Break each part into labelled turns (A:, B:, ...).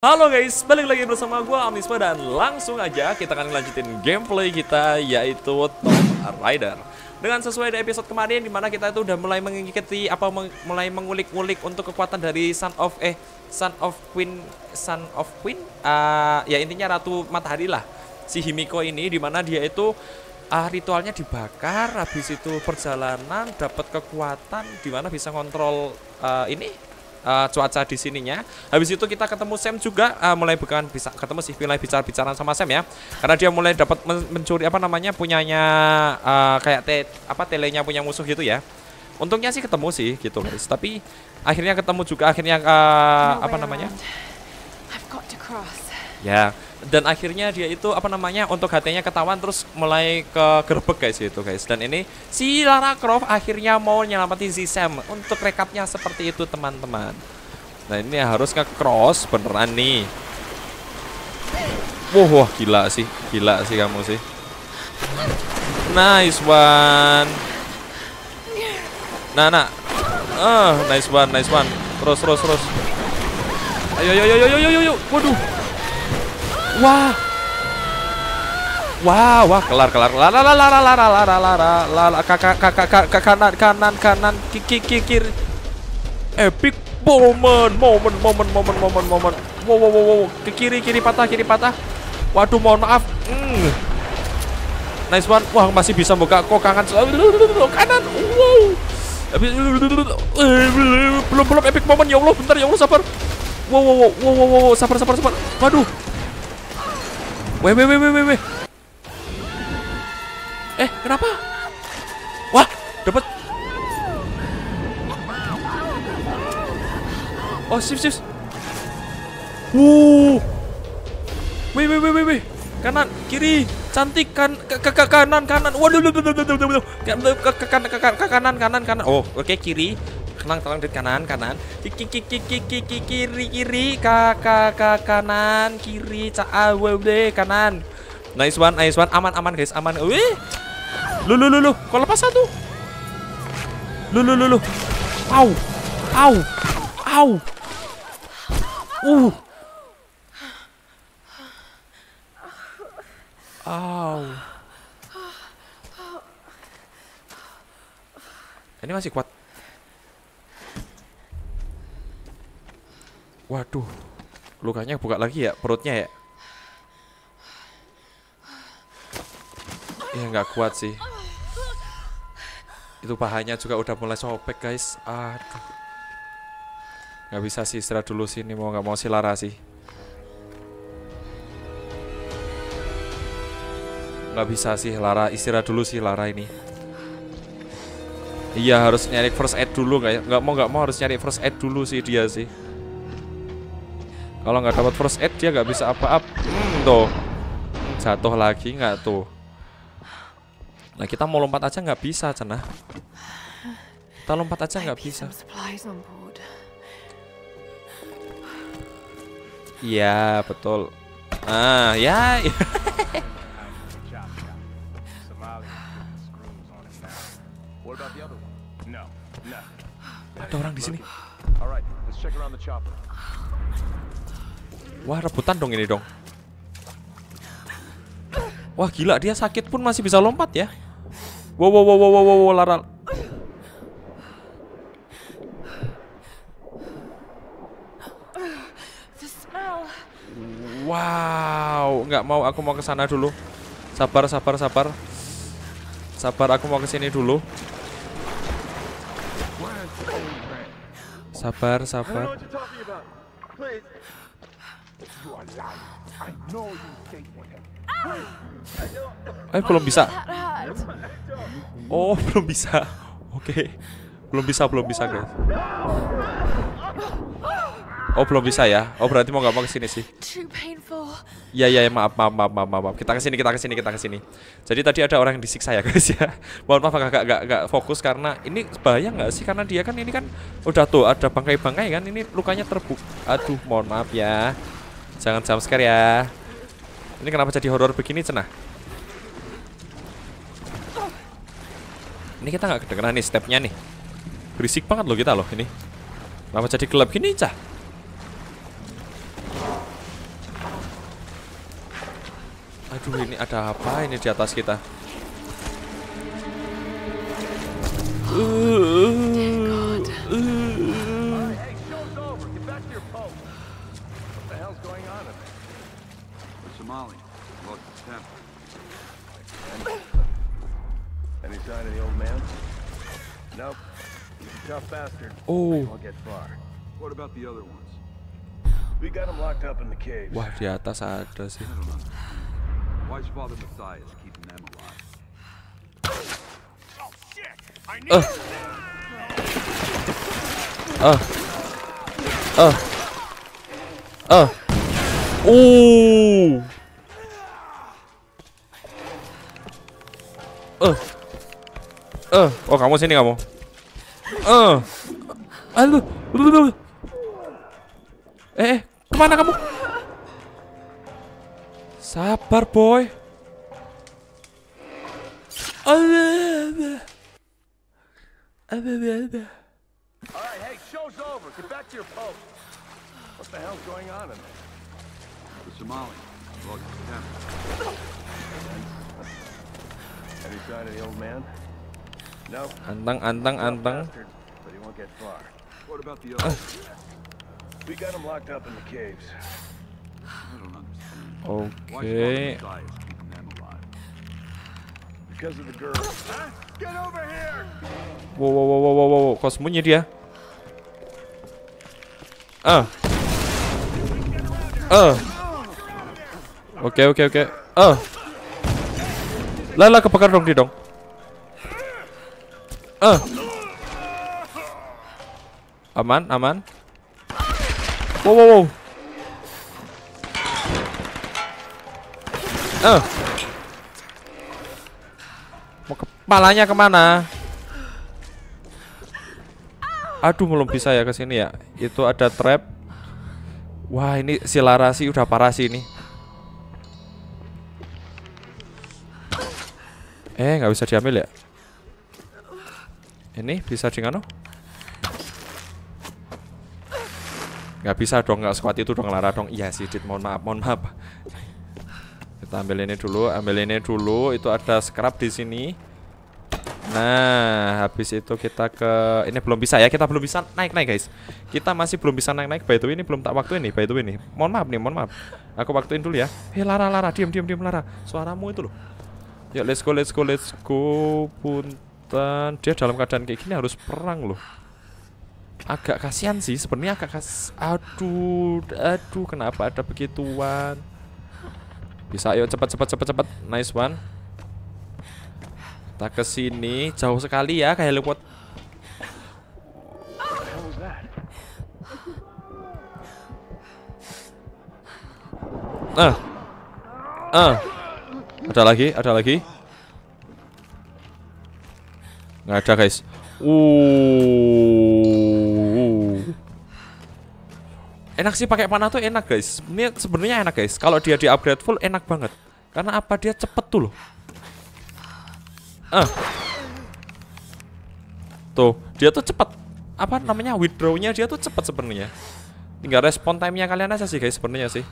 A: Halo guys, balik lagi bersama gue Amispa dan langsung aja kita akan lanjutin gameplay kita yaitu Tomb Raider Dengan sesuai dari episode kemarin dimana kita itu udah mulai mengikuti apa meng, mulai mengulik-ulik untuk kekuatan dari Son of eh Son of Queen Son of Queen uh, ya intinya Ratu Matahari lah si Himiko ini dimana dia itu uh, ritualnya dibakar habis itu perjalanan dapat kekuatan dimana bisa kontrol uh, ah, ini uh, cuaca di sininya. Habis itu kita ketemu Sam juga uh, mulai bukan bisa ketemu sih mulai bicara-bicara sama Sam ya. Karena dia mulai dapat mencuri apa namanya punyanya uh, kayak te apa telenya punya musuh gitu ya. Untungnya sih ketemu sih gitu guys. Tapi akhirnya ketemu juga akhirnya uh, apa namanya? Ya. Yeah dan akhirnya dia itu apa namanya untuk hatinya ketahuan terus mulai ke gerbek guys itu guys dan ini si Lara Croft akhirnya mau nyelamatin si Sam untuk rekapnya seperti itu teman-teman nah ini harus ke cross beneran nih wah, wah gila sih gila sih kamu sih nice one nah nah uh, nice one nice one terus terus terus ayo ayo ayo ayo ayo waduh Wah. Wah, wah, kelar, kelar, kelar, kelar, kelar, kelar, kelar, kelar, kelar, kanan, kanan, kanan, kiki, Epic moment, moment, moment, moment, moment, moment. Wow, wow, wow, wow, ke kiri, kiri patah, kiri patah. Waduh, mohon maaf. Mm. Nice one. Wah, masih bisa buka kok kangen kanan. Wow. Belum belum epic moment ya Allah, bentar ya Allah sabar. Wow, wow, wow, wow, wow, sabar sabar sabar. Waduh, Weh, weh, weh, weh, weh. Eh, kenapa? Wah, dapat. Oh, sip, sip. Wuh. Weh, weh, weh, weh, weh. Kanan, kiri, cantik kan ke, ke, kanan kanan. Waduh, waduh, waduh, waduh, waduh, waduh. Ke, ke, ke, ke, kanan kanan kanan. Oh, oke okay, kiri. Tenang, tenang, dit kanan, kanan. Kiki, kiki, kiki, kiki, kiri, kiri, kakak, ka, kanan, kiri, caa, kanan. Nice one, nice one. Aman, aman, guys, aman. Wih, lu, lu, lu, lu. Kok lepas satu? Lu, lu, lu, lu. Au, au, au. Uh. Au. Ini masih kuat. Waduh, lukanya buka lagi ya perutnya ya. Ya nggak kuat sih. Itu pahanya juga udah mulai sobek guys. Aduh. Nggak bisa sih istirahat dulu sini mau nggak mau si Lara sih. Nggak bisa sih Lara istirahat dulu sih Lara ini. Iya harus nyari first aid dulu nggak ya? Nggak mau nggak mau harus nyari first aid dulu sih dia sih. Kalau nggak dapat first aid dia nggak bisa apa-apa. Hmm, tuh. Jatuh lagi nggak tuh. Nah kita mau lompat aja nggak bisa cina. Kita lompat aja nggak bisa. Iya betul. Ah ya. Ada orang di sini. Wah, rebutan dong ini dong. Wah, gila. Dia sakit pun masih bisa lompat ya. Wow, wow, wow, wow, wow, Lara. Wow, nggak mau. Aku mau ke sana dulu. Sabar, sabar, sabar. Sabar, aku mau ke sini dulu. Sabar, sabar. Ah, eh belum bisa. Oh belum bisa. Oke, okay. belum bisa belum bisa guys. Oh belum bisa ya. Oh berarti mau nggak mau kesini sih. Ya ya ya maaf maaf maaf maaf maaf. Kita kesini kita kesini kita kesini. Jadi tadi ada orang yang disiksa ya guys ya. Mohon maaf agak agak agak fokus karena ini bahaya nggak sih karena dia kan ini kan udah tuh ada bangkai-bangkai kan ini lukanya terbuka. Aduh mohon maaf ya. Jangan jumpscare ya. Ini kenapa jadi horor begini, Cenah? Ini kita nggak kedengeran nih stepnya nih. Berisik banget loh kita loh ini. Kenapa jadi gelap gini, Cah? Aduh, ini ada apa ini di atas kita? Uh, uh, uh. Any sign of the old man? Nope. tough bastard. Oh. I'll get far. What about the other ones? We got locked up in the cave. Wah, di atas ada sih. Why's Father Matthias keeping them alive? Oh shit! I need. Uh. Uh. Uh. Uh. Oh. Eh. Eh, oh kamu sini kamu. Eh. Uh. Aduh. aduh. Eh, eh, kemana kamu? Sabar, boy. Alright, hey, show's over. Get back to your post. What the hell's going on in there? The Somali. Antang, antang, antang. Oke. Okay. Wow, wow, wow, wow, wow, wow, sembunyi dia? Ah. Ah. Oke, ah. okay, oke, okay, oke. Okay. Ah. Lala lah dong dia dong. Eh. Aman, aman. Wow, wow, wow. Eh. Mau kepalanya kemana? Aduh, belum bisa ya ke sini ya. Itu ada trap. Wah, ini si sih udah parah sih ini. Eh, nggak bisa diambil ya? Ini bisa dengan Nggak bisa dong, nggak sekuat itu dong Lara dong. Iya sih, Dit, mohon maaf, mohon maaf. Kita ambil ini dulu, ambil ini dulu. Itu ada scrap di sini. Nah, habis itu kita ke ini belum bisa ya, kita belum bisa naik-naik guys. Kita masih belum bisa naik-naik. By the way ini belum tak waktu ini, by the way ini. Mohon maaf nih, mohon maaf. Aku waktuin dulu ya. Hei eh, Lara, Lara, diam diam diam Lara. Suaramu itu loh. Yuk let's go let's go let's go Punten Dia dalam keadaan kayak gini harus perang loh Agak kasihan sih sebenarnya agak kas Aduh Aduh kenapa ada begituan Bisa yuk cepat cepat cepat cepat Nice one Kita kesini Jauh sekali ya kayak lewat Ah uh. Ah uh. Ada lagi, ada lagi. Nggak ada, guys. Uh. Enak sih pakai panah tuh enak, guys. Ini sebenarnya enak, guys. Kalau dia di-upgrade full enak banget. Karena apa? Dia cepet tuh loh. Eh. Tuh, dia tuh cepet. Apa namanya? withdrawnya dia tuh cepet sebenarnya. Tinggal respon time-nya kalian aja sih, guys, sebenarnya sih.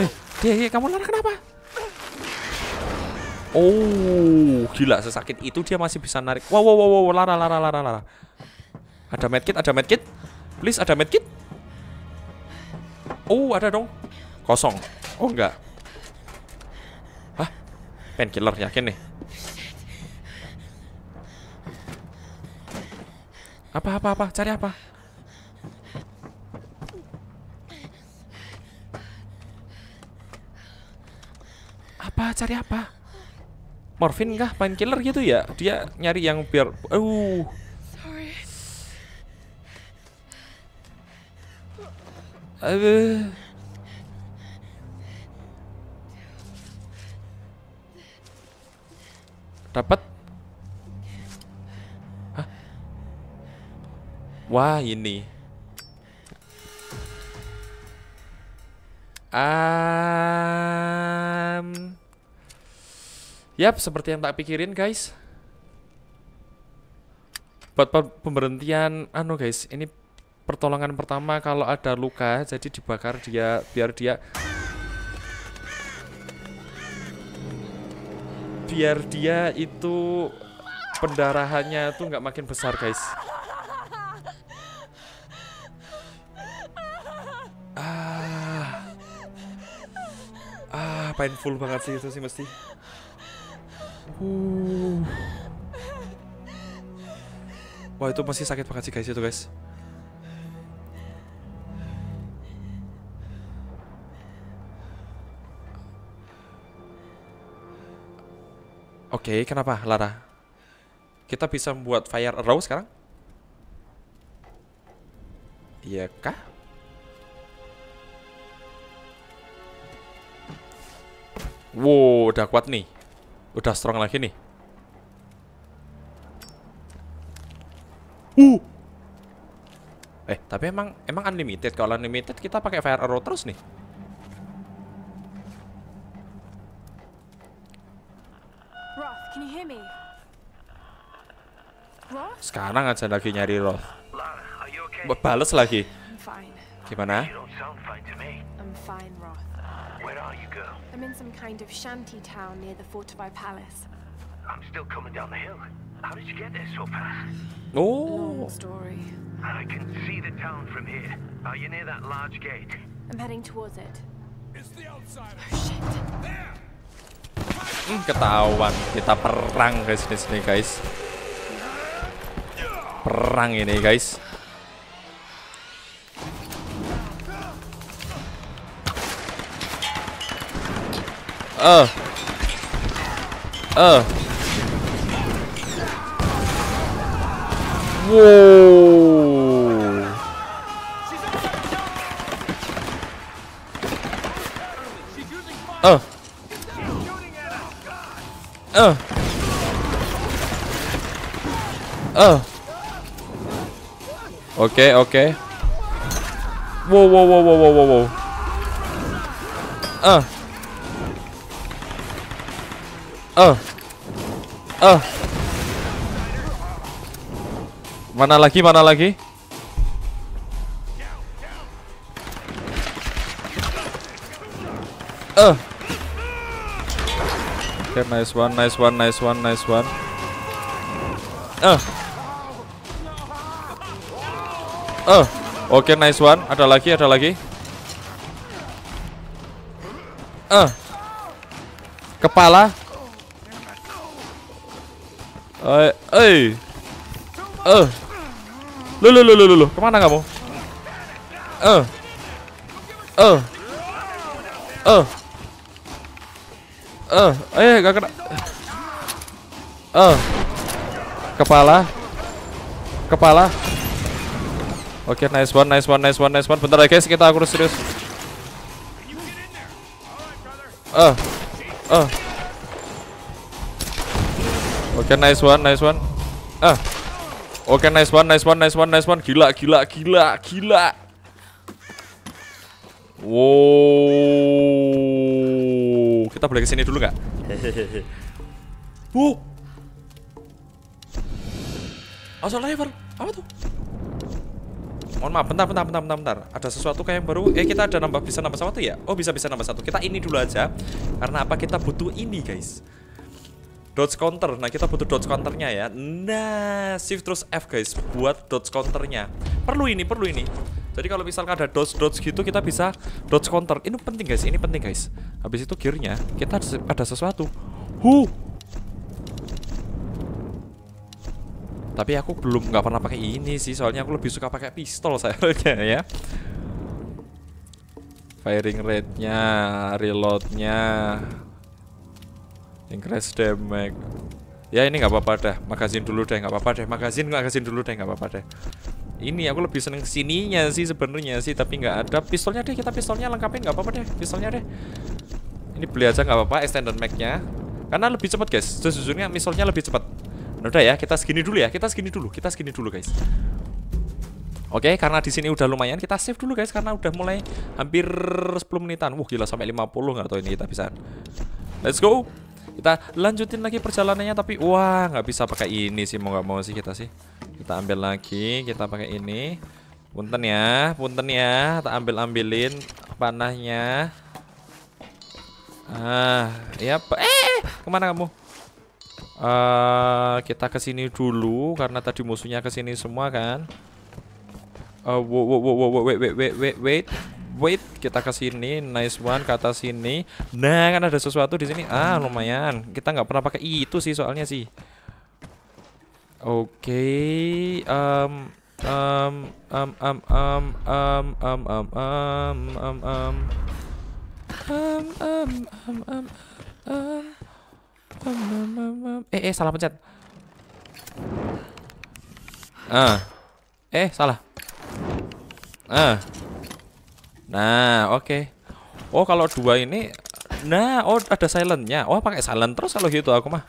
A: Eh. Iya, iya, kamu Lara kenapa? Oh, gila sesakit itu dia masih bisa narik. Wow, wow, wow, wow, Lara, Lara, Lara, Lara. Ada medkit, ada medkit. Please ada medkit. Oh, ada dong. Kosong. Oh, enggak. Hah? Painkiller yakin nih. Apa apa apa? Cari apa? apa? Cari apa? Morfin kah? Painkiller gitu ya? Dia nyari yang biar... Uh. Uh. Dapat? Hah? Wah, ini. Ah. Yap, seperti yang tak pikirin guys. Buat pemberhentian, anu guys, ini pertolongan pertama kalau ada luka, jadi dibakar dia biar dia biar dia itu pendarahannya itu nggak makin besar guys. Ah, ah, painful banget sih itu sih mesti. Uh. Wah itu masih sakit banget sih guys itu guys. Oke, okay, kenapa Lara? Kita bisa membuat fire arrow sekarang? Iya kah? Wow, udah kuat nih. Udah strong lagi nih. Uh. Eh, tapi emang emang unlimited. Kalau unlimited kita pakai fire arrow terus nih. Roth, can you hear me? Roth? Sekarang aja lagi nyari Roth. Bales lagi. Gimana? kind of shanty town near the Fortify palace. I'm still coming down the hill. How did you get there so fast? Oh. Long story. I can see the town from here. Are you near that large gate? I'm heading towards it. It's the outsider. Oh shit. There. Mm, ketahuan kita perang guys di sini guys. Perang ini guys. Uh. Uh. Whoa. Uh. Uh. Uh. Okay, okay. Whoa, whoa, whoa, whoa, whoa, whoa, whoa. Uh. Oh. Oh. Mana lagi? Mana lagi? Oh. Okay, nice one, nice one, nice one, nice one. Oh. Oh. Oke, okay, nice one. Ada lagi, ada lagi. Oh. Kepala Oi, Eh. Uh. Lu lu lu lu lu. Kemana kamu? Eh. Eh. Eh. Eh, eh gak kena. Eh. Kepala. Kepala. Oke, okay, nice one, nice one, nice one, nice one. Bentar ya guys, kita aku serius. Eh. Eh. Oke, okay, nice one, nice one. Ah. Oke, okay, nice one, nice one, nice one, nice one. Gila, gila, gila, gila. Wow. Kita boleh ke sini dulu nggak? Wow. Asal lever. Apa tuh? Mohon maaf, bentar, bentar, bentar, bentar, bentar. Ada sesuatu kayak yang baru. Eh, kita ada nambah bisa nambah satu ya? Oh, bisa bisa nambah satu. Kita ini dulu aja. Karena apa? Kita butuh ini, guys. Dodge counter. Nah, kita butuh dodge counternya ya. Nah, shift terus F guys buat dodge counternya. Perlu ini, perlu ini. Jadi kalau misalkan ada dodge-dodge gitu kita bisa dodge counter. Ini penting guys, ini penting guys. Habis itu gearnya kita ada sesuatu. hu. Tapi aku belum nggak pernah pakai ini sih, soalnya aku lebih suka pakai pistol sayangnya ya. Firing rate-nya, reload-nya, Increase damage. Ya ini nggak apa-apa deh, magazin dulu deh, nggak apa-apa deh, magazin magazin dulu deh, nggak apa-apa deh. Ini aku lebih seneng sininya sih sebenarnya sih, tapi nggak ada pistolnya deh, kita pistolnya lengkapin nggak apa-apa deh, pistolnya deh. Ini beli aja nggak apa-apa, extended magnya. karena lebih cepat guys. Sejujurnya pistolnya lebih cepat. Nah, udah ya, kita segini dulu ya, kita segini dulu, kita segini dulu guys. Oke, karena di sini udah lumayan, kita save dulu guys karena udah mulai hampir 10 menitan. Wah, gila sampai 50 nggak tahu ini kita bisa. Let's go. Kita lanjutin lagi perjalanannya tapi wah nggak bisa pakai ini sih mau nggak mau sih kita sih. Kita ambil lagi, kita pakai ini. Punten ya, punten ya. Kita ambil-ambilin panahnya. Ah, ya apa? Eh, kemana kamu? Uh, kita ke sini dulu karena tadi musuhnya ke sini semua kan. Uh, wait, wait, wait, wait, wait, wait, wait, wait. Wait, kita ke sini. Nice one ke atas sini. Nah, kan ada sesuatu di sini. Ah, lumayan. Kita nggak pernah pakai itu sih soalnya sih. Oke, okay. um, um, um, um, um, um, um, um, um, um, um, um, um, um, um, um, um, um, um, eh, eh, salah pencet. Ah, eh, salah. Ah. Nah, oke. Okay. Oh, kalau dua ini nah, oh ada silentnya. Oh, pakai silent terus kalau gitu aku mah.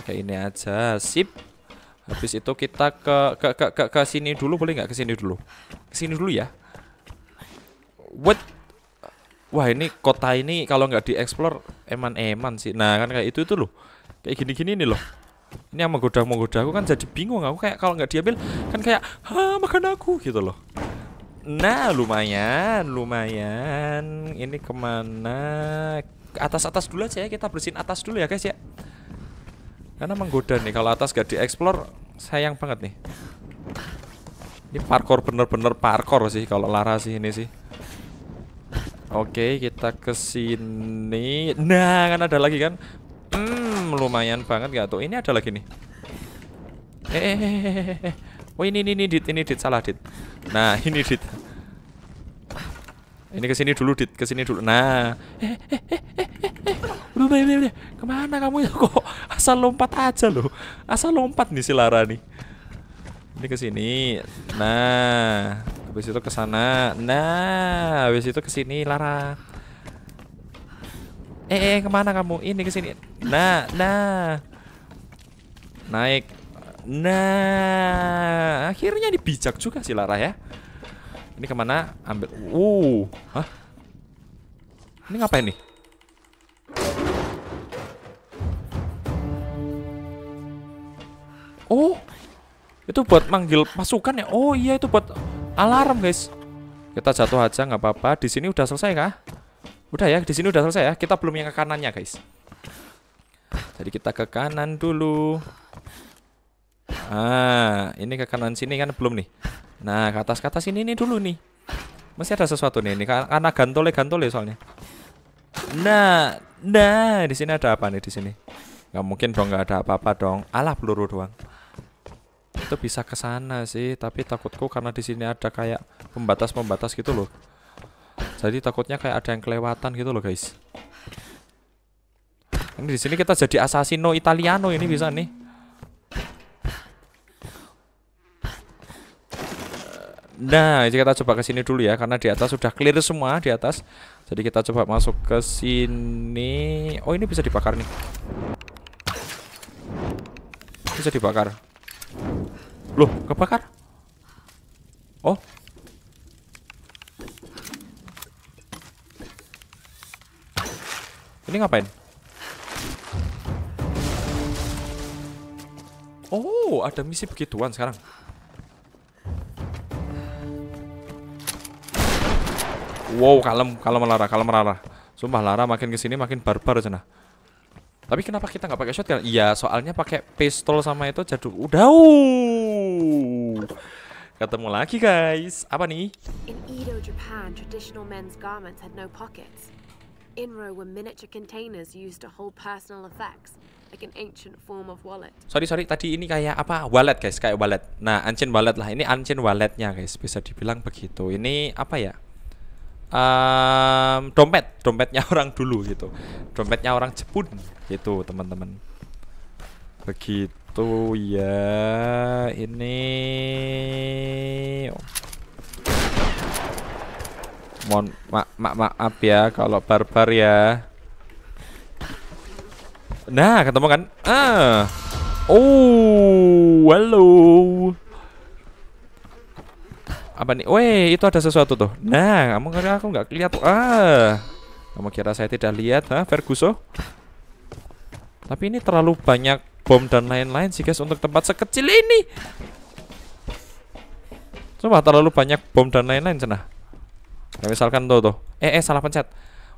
A: oke ini aja. Sip. Habis itu kita ke ke ke ke, ke sini dulu boleh nggak ke sini dulu? Ke sini dulu ya. What? Wah, ini kota ini kalau nggak dieksplor eman-eman sih. Nah, kan kayak itu itu loh. Kayak gini-gini nih loh ini yang menggoda menggoda aku kan jadi bingung aku kayak kalau nggak diambil kan kayak ah makan aku gitu loh Nah lumayan Lumayan Ini kemana atas-atas dulu aja ya Kita bersihin atas dulu ya guys ya Karena menggoda nih Kalau atas gak dieksplor Sayang banget nih Ini parkour bener-bener parkour sih Kalau Lara sih ini sih Oke, kita ke sini. Nah, kan ada lagi kan? Hmm, lumayan banget gak tuh. Ini ada lagi nih. Eh, eh, eh, eh, eh. eh, eh. Oh ini ini ini dit ini dit salah dit. Nah ini dit. Ini kesini dulu dit kesini dulu. Nah. Eh, eh, eh, eh, eh. Udah, udah, udah, Kemana kamu ya kok asal lompat aja loh. Asal lompat nih si Lara nih. Ini kesini. Nah. Habis itu kesana. Nah, habis itu kesini Lara. Eh, eh kemana kamu? Ini kesini. Nah, nah. Naik. Nah, akhirnya dipijak juga si Lara ya. Ini kemana? Ambil. Uh, hah? Ini ngapain nih? Oh, itu buat manggil pasukan ya? Oh iya itu buat alarm guys. Kita jatuh aja nggak apa-apa. Di sini udah selesai kah? Udah ya, di sini udah selesai ya. Kita belum yang ke kanannya guys. Jadi kita ke kanan dulu. Nah, ini ke kanan sini kan belum nih. Nah, ke atas ke atas ini nih dulu nih. Masih ada sesuatu nih ini karena gantole gantole soalnya. Nah, nah di sini ada apa nih di sini? Gak mungkin dong gak ada apa-apa dong. Alah peluru doang. Itu bisa ke sana sih, tapi takutku karena di sini ada kayak pembatas-pembatas gitu loh. Jadi takutnya kayak ada yang kelewatan gitu loh, guys. Ini di sini kita jadi assassino Italiano ini bisa nih. Nah, kita coba ke sini dulu ya karena di atas sudah clear semua di atas. Jadi kita coba masuk ke sini. Oh, ini bisa dibakar nih. Bisa dibakar. Loh, kebakar? Oh. Ini ngapain? Oh, ada misi begituan sekarang. Wow, kalem, kalem Lara, kalem Lara. Sumpah Lara makin kesini makin barbar sana. Tapi kenapa kita nggak pakai shotgun? Iya, soalnya pakai pistol sama itu jadul. Udah. Uh. Ketemu lagi guys. Apa nih? In Edo, Japan, traditional men's garments had no pockets. Inro were miniature containers used to hold personal effects. Like an ancient form of wallet. Sorry sorry tadi ini kayak apa wallet guys kayak wallet. Nah ancient wallet lah ini ancient walletnya guys bisa dibilang begitu. Ini apa ya? um, dompet dompetnya orang dulu gitu dompetnya orang Jepun gitu teman-teman begitu ya ini mohon ma ma maaf ya kalau barbar ya nah ketemu kan ah oh hello apa nih? Weh, itu ada sesuatu tuh. Nah, kamu kira aku nggak lihat? Ah, kamu kira saya tidak lihat, ha, Verguso? Tapi ini terlalu banyak bom dan lain-lain sih guys untuk tempat sekecil ini. Coba terlalu banyak bom dan lain-lain cina. Ya, misalkan tuh tuh. Eh, eh salah pencet.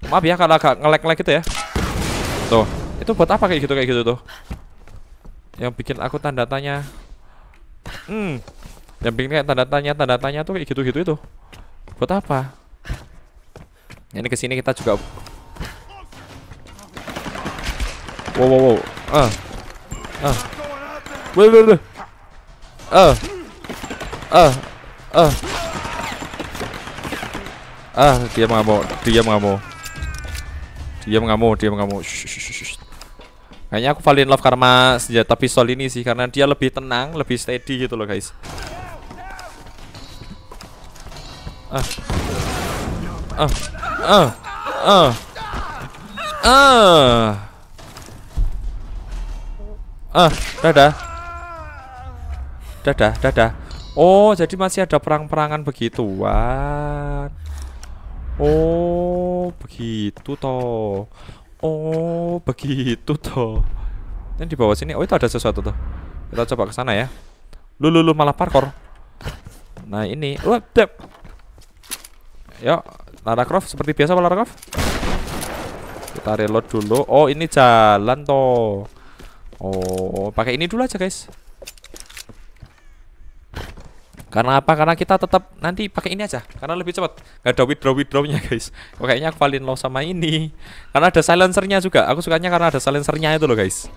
A: Maaf ya kalau agak ngelek-ngelek gitu ya. Tuh, itu buat apa kayak gitu kayak gitu tuh? Yang bikin aku tanda tanya. Hmm, yang bikin kayak tanda tanya tanda tanya tuh kayak gitu gitu itu buat apa ini kesini kita juga wow wow wow ah ah wait wait wait ah ah ah ah dia mau dia mau dia mau dia nggak mau Kayaknya aku valin love karma senjata pistol ini sih karena dia lebih tenang, lebih steady gitu loh guys. ah ah ah ah ah ah dadah dadah dadah oh jadi masih ada perang-perangan begituan oh begitu toh oh begitu toh dan di bawah sini oh itu ada sesuatu tuh kita coba ke sana ya lu lu lu malah parkor nah ini wah Yuk, Lara Croft seperti biasa Lara Croft. Kita reload dulu. Oh, ini jalan toh. Oh, pakai ini dulu aja, guys. Karena apa? Karena kita tetap nanti pakai ini aja. Karena lebih cepat. Gak ada withdraw withdrawnya guys. Oh, kayaknya aku paling low sama ini. Karena ada silencernya juga. Aku sukanya karena ada silencernya itu loh, guys.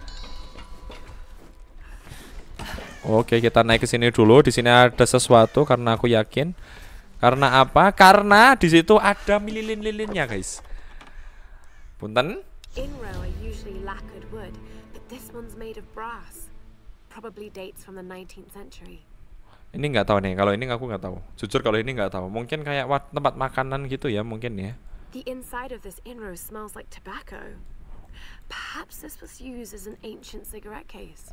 A: Oke, kita naik ke sini dulu. Di sini ada sesuatu karena aku yakin karena apa? Karena di situ ada lilin-lilinnya, guys. Punten. Ini nggak tahu nih. Kalau ini aku nggak tahu. Jujur kalau ini nggak tahu. Mungkin kayak tempat makanan gitu ya, mungkin ya. The inside of this inro smells like tobacco. Perhaps this was used as an ancient cigarette case.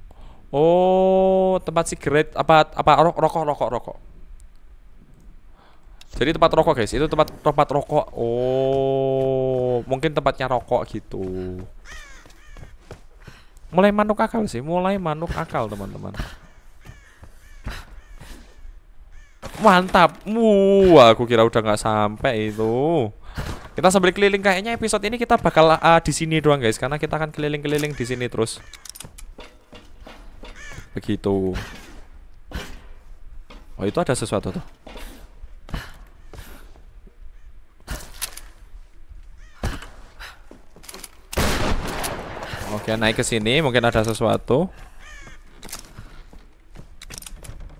A: Oh, tempat sigaret apa apa rokok rokok rokok rokok. Jadi tempat rokok guys, itu tempat tempat rokok. Oh, mungkin tempatnya rokok gitu. Mulai manuk akal sih, mulai manuk akal teman-teman. Mantap. wow, aku kira udah nggak sampai itu. Kita sambil keliling kayaknya episode ini kita bakal uh, di sini doang guys, karena kita akan keliling-keliling di sini terus. Begitu. Oh, itu ada sesuatu tuh. Oke, naik ke sini. Mungkin ada sesuatu.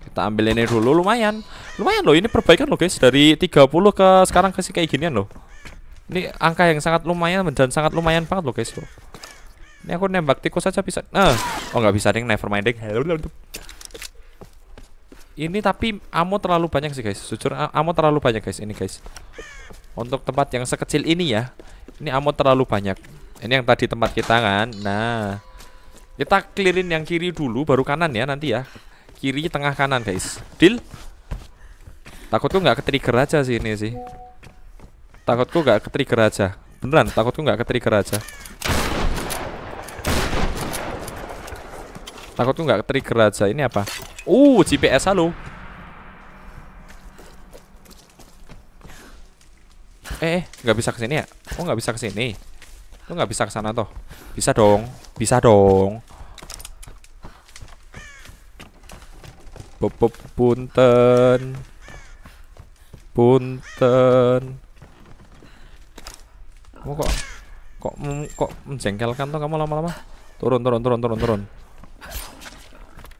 A: Kita ambil ini dulu. Lumayan. Lumayan loh. Ini perbaikan loh guys. Dari 30 ke sekarang ke kayak ginian loh. Ini angka yang sangat lumayan dan sangat lumayan banget loh guys loh. Ini aku nembak tikus aja bisa. Nah, oh nggak bisa ding, never mind ding. Ini tapi ammo terlalu banyak sih guys. Jujur ammo terlalu banyak guys ini guys. Untuk tempat yang sekecil ini ya. Ini ammo terlalu banyak. Ini yang tadi tempat kita kan. Nah, kita clearin yang kiri dulu, baru kanan ya nanti ya. Kiri, tengah, kanan guys. Deal? Takutku nggak ketrigger aja sih ini sih. Takutku nggak ketrigger aja. Beneran, takutku nggak ketrigger aja. Takutku nggak ketrigger aja. Ini apa? Uh, GPS halo. Eh, eh, nggak bisa kesini ya? Oh, nggak bisa kesini lo nggak bisa ke sana toh? Bisa dong. Bisa dong. Bop punten. Punten. Kamu kok kok kok menjengkelkan toh kamu lama-lama? Turun turun turun turun turun.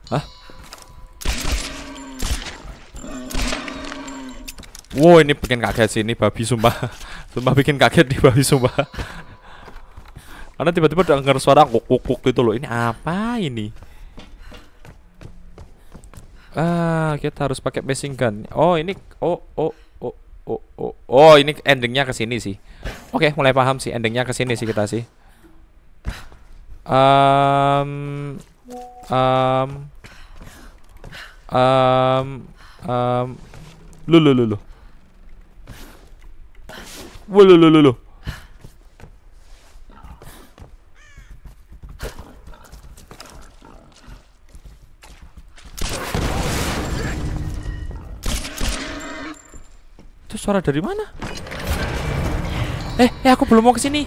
A: Hah? Wow ini bikin kaget sih ini babi sumpah Sumpah bikin kaget di babi sumpah karena tiba-tiba dengar suara kukuk gitu loh. Ini apa ini? Ah, kita harus pakai passing gun. Oh, ini oh oh oh oh oh. Oh, ini endingnya ke sini sih. Oke, okay, mulai paham sih endingnya ke sini sih kita sih. Um, um, um, um, lu lu lu lu. Lu lu lu lu. Itu suara dari mana? Eh, eh aku belum mau ke sini.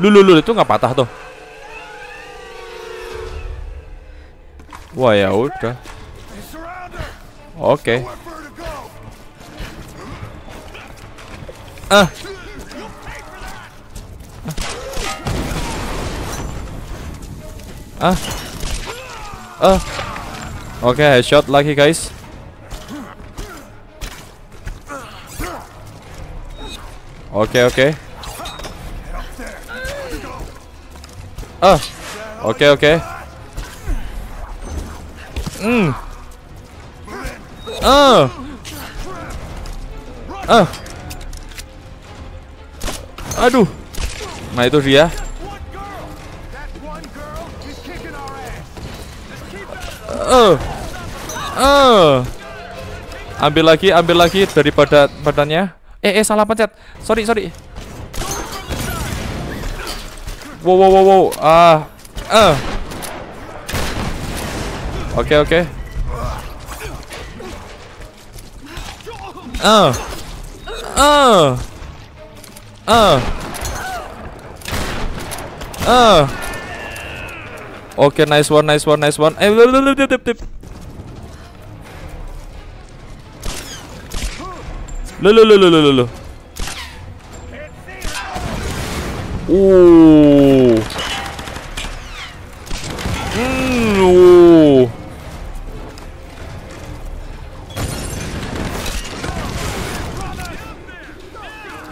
A: Lu, lu, itu nggak patah tuh. Wah ya udah. Oke. ah. Ah. Ah. ah. Oke, okay, headshot lagi guys. Oke, okay, oke. Okay. Ah. Oke, oke. Hmm. Ah. Ah. Aduh. Nah itu dia. uh. Ambil lagi, ambil lagi daripada badannya. Eh, eh salah pencet. Sorry, sorry. Wow, wow, wow, wow. Ah. Uh. Oke, okay, oke. Okay, ah eh. Uh. Uh. Uh. Uh. Oke, okay, nice one, nice one, nice one. Eh, tip, tip. lo lo lo lo lo lo Uh. Hmm, uh.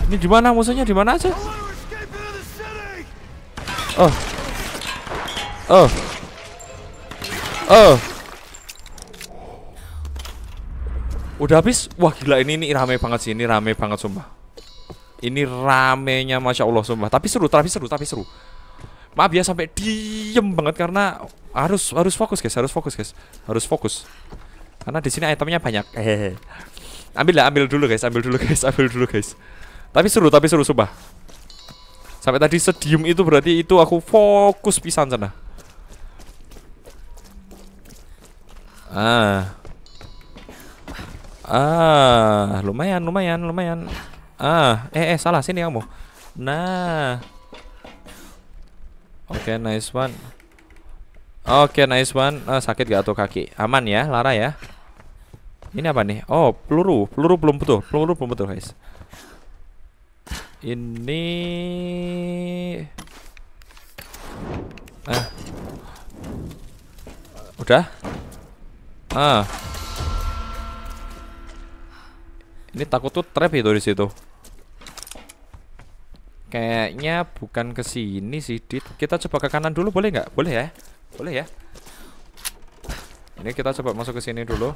A: Ini di mana musuhnya? Di mana aja? Oh. Oh. Oh. Udah habis? Wah gila ini ini rame banget sih, ini rame banget sumpah. Ini ramenya masya Allah sumpah. Tapi seru, tapi seru, tapi seru. Maaf ya sampai diem banget karena harus harus fokus guys, harus fokus guys, harus fokus. Karena di sini itemnya banyak. Hehehe. Ambil lah, ambil dulu guys, ambil dulu guys, ambil dulu guys. Tapi seru, tapi seru sumpah. Sampai tadi sediem itu berarti itu aku fokus pisan sana. Ah. Ah, lumayan, lumayan, lumayan. Ah, eh, eh, salah sini kamu. Nah. Oke, okay, nice one. Oke, okay, nice one. Uh, sakit gak tuh kaki? Aman ya, Lara ya. Ini apa nih? Oh, peluru. Peluru belum betul. Peluru belum betul, guys. Ini Ah. Udah? Ah. Ini takut ya, tuh trap itu di situ. Kayaknya bukan ke sini sih, Dit. Kita coba ke kanan dulu boleh nggak? Boleh ya? Boleh ya? Ini kita coba masuk ke sini dulu.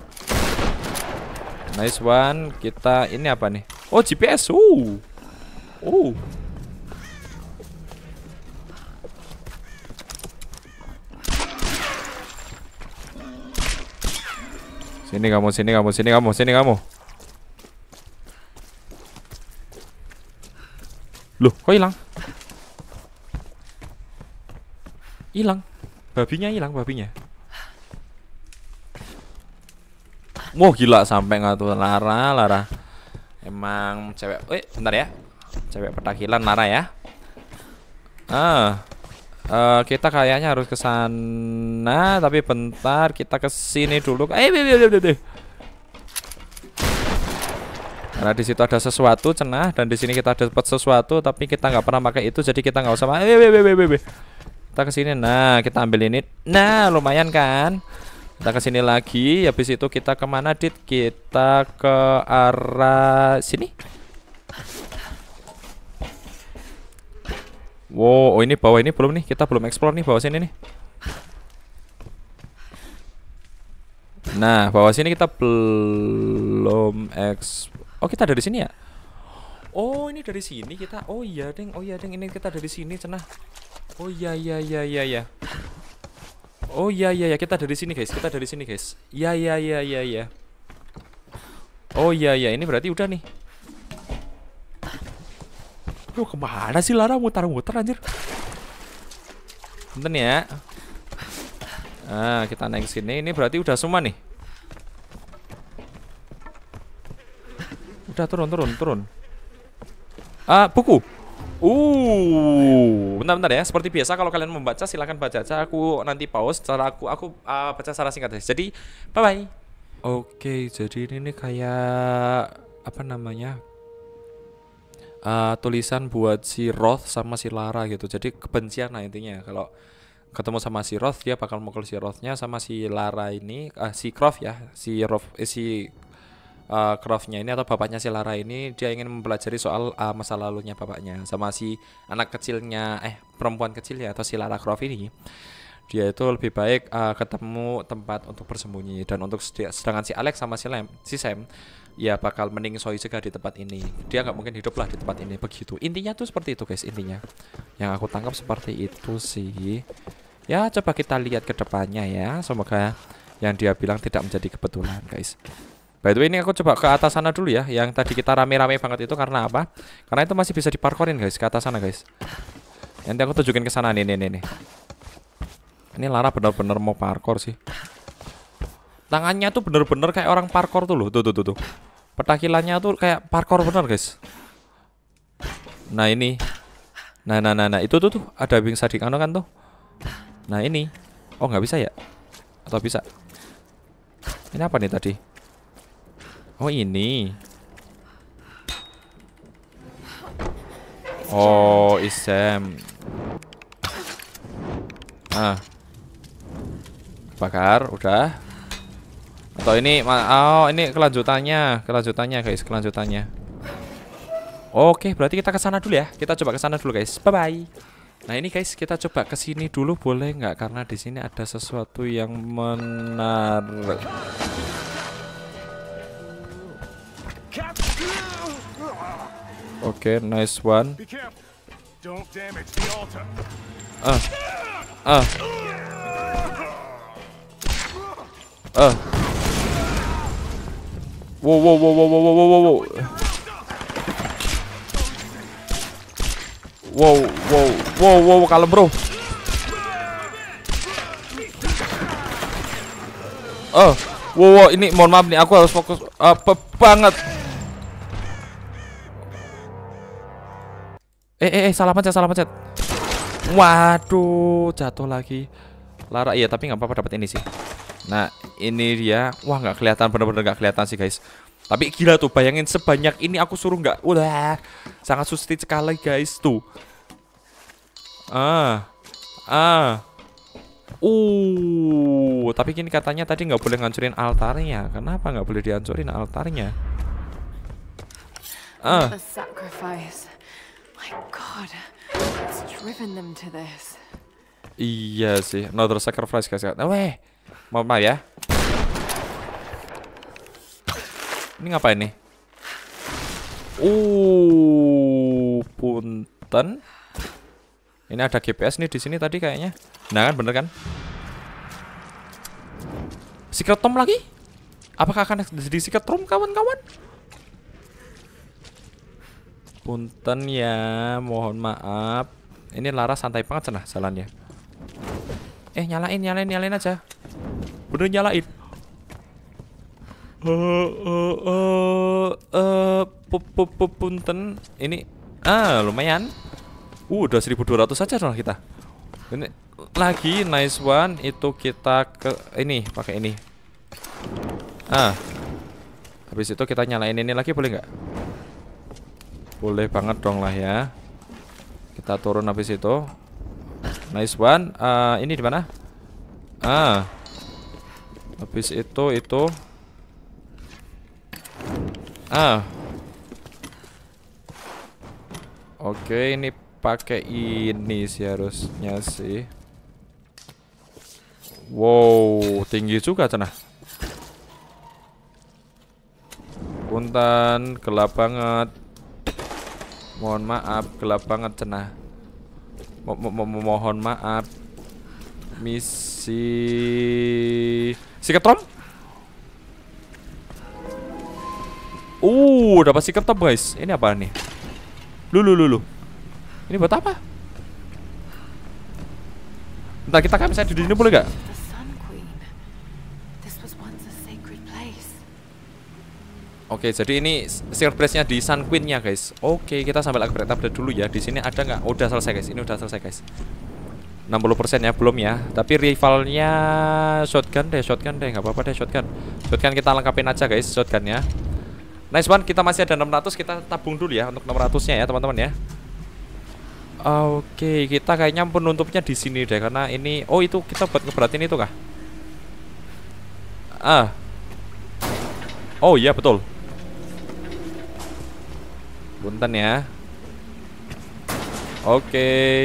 A: Nice one. Kita ini apa nih? Oh, GPS. Uh. Uh. Sini kamu, sini kamu, sini kamu, sini kamu. Loh, kok hilang? Hilang. Babinya hilang, babinya. Wah, gila sampai ngatur Lara, Lara. Emang cewek. Eh, bentar ya. Cewek petakilan Lara ya. Ah. Uh, kita kayaknya harus ke sana, tapi bentar kita ke sini dulu. eh, eh, eh. Nah di situ ada sesuatu cenah dan di sini kita dapat sesuatu tapi kita nggak pernah pakai itu jadi kita nggak usah eh Kita sini. nah kita ambil ini. Nah lumayan kan. Kita kesini lagi. Habis itu kita kemana dit? Kita ke arah sini. Wow, oh ini bawah ini belum nih. Kita belum explore nih bawah sini nih. Nah, bawah sini kita belum explore Oh kita dari sini ya? Oh ini dari sini kita. Oh iya deng. Oh iya deng. Ini kita dari sini cenah. Oh iya iya iya iya iya. Oh iya iya iya kita dari sini guys. Kita dari sini guys. Iya iya iya iya iya. Oh iya iya ini berarti udah nih. Lu kemana sih Lara mutar muter anjir? Bentar ya. Nah, kita naik sini. Ini berarti udah semua nih. Udah turun turun turun. Ah, uh, buku. Uh, bentar-bentar ya. Seperti biasa kalau kalian membaca silahkan baca aja. Aku nanti pause. Cara aku aku uh, baca secara singkat aja. Jadi, bye bye. Oke, jadi ini, ini kayak apa namanya? Uh, tulisan buat si Roth sama si Lara gitu. Jadi kebencian lah intinya. Kalau ketemu sama si Roth dia bakal mukul si Rothnya sama si Lara ini, uh, si Croft ya, si Roth, eh, si uh, Croftnya ini atau bapaknya si Lara ini dia ingin mempelajari soal uh, masa lalunya bapaknya sama si anak kecilnya eh perempuan kecil ya atau si Lara Croft ini dia itu lebih baik uh, ketemu tempat untuk bersembunyi dan untuk sedangkan si Alex sama si Lem si Sam ya bakal mending soi juga di tempat ini dia nggak mungkin hidup lah di tempat ini begitu intinya tuh seperti itu guys intinya yang aku tangkap seperti itu sih ya coba kita lihat ke depannya ya semoga yang dia bilang tidak menjadi kebetulan guys By the way ini aku coba ke atas sana dulu ya Yang tadi kita rame-rame banget itu karena apa? Karena itu masih bisa diparkorin guys Ke atas sana guys Nanti aku tunjukin ke sana nih nih nih Ini Lara bener-bener mau parkor sih Tangannya tuh bener-bener kayak orang parkor tuh loh Tuh tuh tuh tuh Petakilannya tuh kayak parkor bener guys Nah ini Nah nah nah nah Itu tuh tuh Ada Bing Sadik Ano kan tuh Nah ini Oh nggak bisa ya? Atau bisa? Ini apa nih tadi? Oh ini. Oh Isem. Ah. Bakar, udah. Atau ini oh ini kelanjutannya, kelanjutannya guys, kelanjutannya. Oke, berarti kita ke sana dulu ya. Kita coba ke sana dulu guys. Bye bye. Nah ini guys kita coba ke sini dulu boleh nggak karena di sini ada sesuatu yang menarik. Oke, okay, nice one. Ah. Ah. Ah. Wow, wow, wow, wow, wow, wow, wow, wow. Wow, wow, wow, wow, kalem bro. Oh, ah. wow, wow, ini mohon maaf nih, aku harus fokus apa uh, banget. Eh, eh eh salah pencet salah pencet waduh jatuh lagi Lara iya tapi nggak apa-apa dapat ini sih nah ini dia wah nggak kelihatan bener-bener nggak kelihatan sih guys tapi gila tuh bayangin sebanyak ini aku suruh nggak udah sangat susit sekali guys tuh ah ah uh tapi kini katanya tadi nggak boleh ngancurin altarnya kenapa nggak boleh dihancurin altarnya ah Iya sih, another sacrifice guys. Ya. Nah, weh. mau apa ya. Ini ngapain nih? Uh, punten. Ini ada GPS nih di sini tadi kayaknya. Nah kan bener kan? Secret room lagi? Apakah akan jadi secret room kawan-kawan? Punten ya, mohon maaf. Ini Lara santai banget cenah jalannya. Eh, nyalain, nyalain, nyalain aja. Bener nyalain. Eh, eh, eh, eh, punten. Ini ah lumayan. Uh, udah 1200 saja dong kita. Ini lagi nice one itu kita ke ini pakai ini. Ah. Habis itu kita nyalain ini lagi boleh nggak? Boleh banget dong lah ya. Kita turun habis itu. Nice one. Uh, ini di mana? Ah. Habis itu itu. Ah. Oke, ini pakai ini sih harusnya sih. Wow, tinggi juga cenah. Punten gelap banget. Mohon maaf, gelap banget cenah. Mo mo mo mohon maaf. Misi sikat Uh, dapat sikat Tom, guys. Ini apa nih? Lulu lulu. Ini buat apa? Entah kita kan bisa di sini boleh gak? Oke, jadi ini surprise-nya di Sun Queen-nya, guys. Oke, kita sambil upgrade-upgrade dulu ya. Di sini ada nggak? Oh, udah selesai, guys. Ini udah selesai, guys. 60% ya, belum ya. Tapi rivalnya shotgun deh, shotgun deh. nggak apa-apa deh, shotgun. Shotgun kita lengkapin aja, guys, shotgun ya. Nice one, kita masih ada 600. Kita tabung dulu ya untuk 600-nya ya, teman-teman ya. Oke, kita kayaknya penutupnya di sini deh karena ini oh itu kita buat ngeberatin itu kah? Ah. Oh iya betul. Punten ya. Oke. Okay.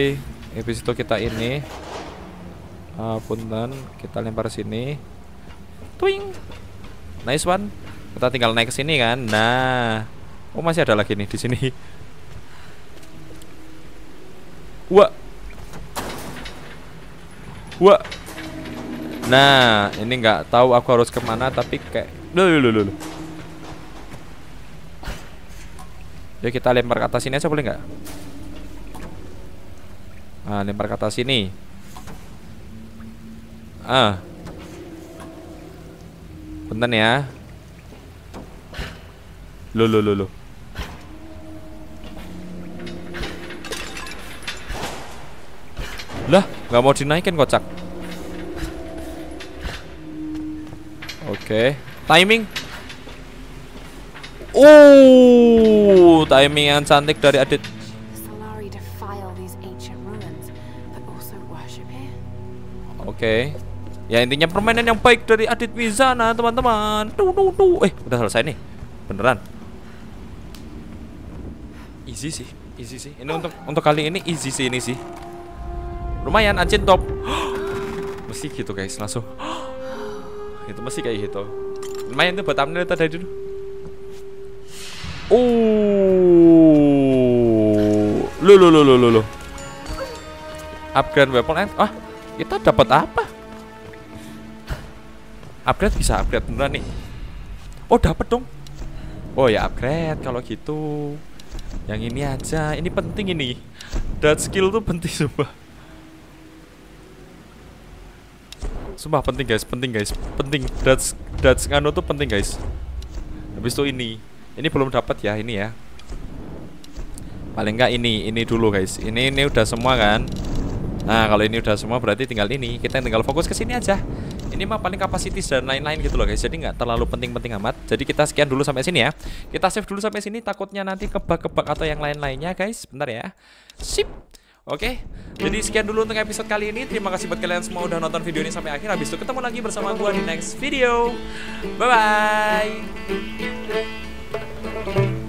A: Habis itu kita ini. Uh, punten. Kita lempar sini. Twing. Nice one. Kita tinggal naik ke sini kan. Nah. Oh masih ada lagi nih di sini. Wah. Wah. Nah, ini nggak tahu aku harus kemana tapi kayak. Loh, Yuk kita lempar ke atas sini aja boleh nggak? Nah, lempar ke atas sini. Ah. Benten ya. Lo lo lo lo. Lah, nggak mau dinaikin kocak. Oke, okay. timing Uh, timing yang cantik dari Adit. Oke. Okay. Ya intinya permainan yang baik dari Adit Wizana, teman-teman. Tuh tuh tuh. Eh, udah selesai nih. Beneran. Easy sih. Easy sih. Ini untuk untuk kali ini easy sih ini sih. Lumayan anjing top. mesti gitu guys, langsung. itu masih kayak gitu. Lumayan tuh buat thumbnail tadi dulu. Oh. lo lo lo lo lo, Upgrade weapon and ah, kita dapat apa? Upgrade bisa upgrade beneran nih. Oh, dapat dong. Oh ya upgrade kalau gitu. Yang ini aja, ini penting ini. Dan skill tuh penting sumpah. Sumpah penting guys, penting guys, penting. Dats dats nganu tuh penting guys. Habis itu ini ini belum dapat ya ini ya. Paling enggak ini, ini dulu guys. Ini ini udah semua kan? Nah, kalau ini udah semua berarti tinggal ini. Kita tinggal fokus ke sini aja. Ini mah paling kapasitas dan lain-lain gitu loh guys. Jadi nggak terlalu penting-penting amat. Jadi kita sekian dulu sampai sini ya. Kita save dulu sampai sini takutnya nanti kebak-kebak atau yang lain-lainnya guys. Bentar ya. Sip. Oke, okay? jadi sekian dulu untuk episode kali ini. Terima kasih buat kalian semua udah nonton video ini sampai akhir. Habis itu ketemu lagi bersama gue di next video. Bye-bye. Thank you.